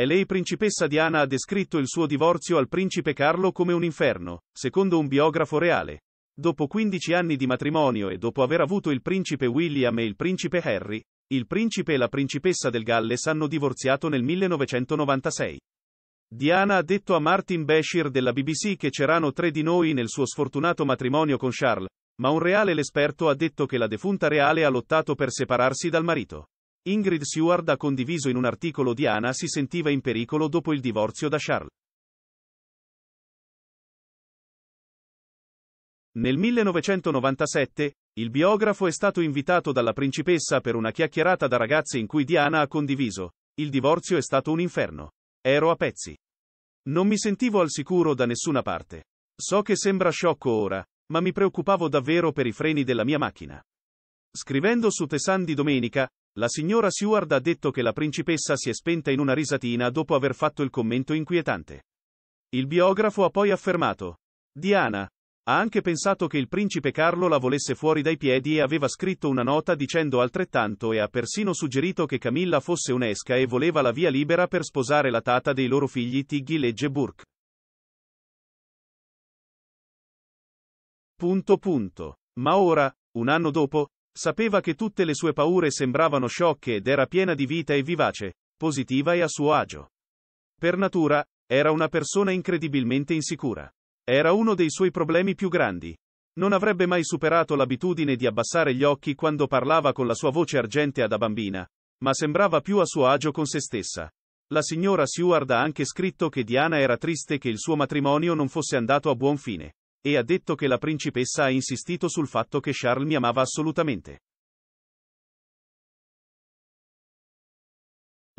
E lei principessa Diana ha descritto il suo divorzio al principe Carlo come un inferno, secondo un biografo reale. Dopo 15 anni di matrimonio e dopo aver avuto il principe William e il principe Harry, il principe e la principessa del Galles hanno divorziato nel 1996. Diana ha detto a Martin Bashir della BBC che c'erano tre di noi nel suo sfortunato matrimonio con Charles, ma un reale l'esperto ha detto che la defunta reale ha lottato per separarsi dal marito. Ingrid Seward ha condiviso in un articolo di Anna si sentiva in pericolo dopo il divorzio da Charles. Nel 1997, il biografo è stato invitato dalla principessa per una chiacchierata da ragazze in cui Diana ha condiviso. Il divorzio è stato un inferno. Ero a pezzi. Non mi sentivo al sicuro da nessuna parte. So che sembra sciocco ora, ma mi preoccupavo davvero per i freni della mia macchina. Scrivendo su Tessan di domenica, la signora Seward ha detto che la principessa si è spenta in una risatina dopo aver fatto il commento inquietante. Il biografo ha poi affermato. Diana. Ha anche pensato che il principe Carlo la volesse fuori dai piedi e aveva scritto una nota dicendo altrettanto e ha persino suggerito che Camilla fosse un'esca e voleva la via libera per sposare la tata dei loro figli Tiggy Legge Burke. Punto punto. Ma ora, un anno dopo, Sapeva che tutte le sue paure sembravano sciocche ed era piena di vita e vivace, positiva e a suo agio. Per natura, era una persona incredibilmente insicura. Era uno dei suoi problemi più grandi. Non avrebbe mai superato l'abitudine di abbassare gli occhi quando parlava con la sua voce argentea da bambina, ma sembrava più a suo agio con se stessa. La signora Seward ha anche scritto che Diana era triste che il suo matrimonio non fosse andato a buon fine. E ha detto che la principessa ha insistito sul fatto che Charles mi amava assolutamente.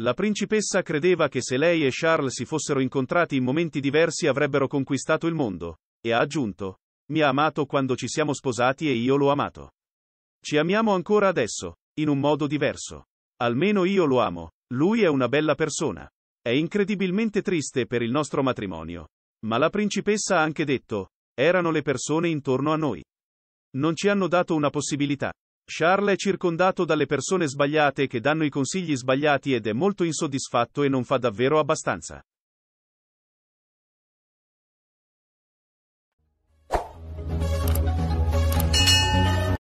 La principessa credeva che se lei e Charles si fossero incontrati in momenti diversi avrebbero conquistato il mondo, e ha aggiunto, mi ha amato quando ci siamo sposati e io l'ho amato. Ci amiamo ancora adesso, in un modo diverso. Almeno io lo amo, lui è una bella persona. È incredibilmente triste per il nostro matrimonio. Ma la principessa ha anche detto, erano le persone intorno a noi. Non ci hanno dato una possibilità. Charles è circondato dalle persone sbagliate che danno i consigli sbagliati ed è molto insoddisfatto e non fa davvero abbastanza.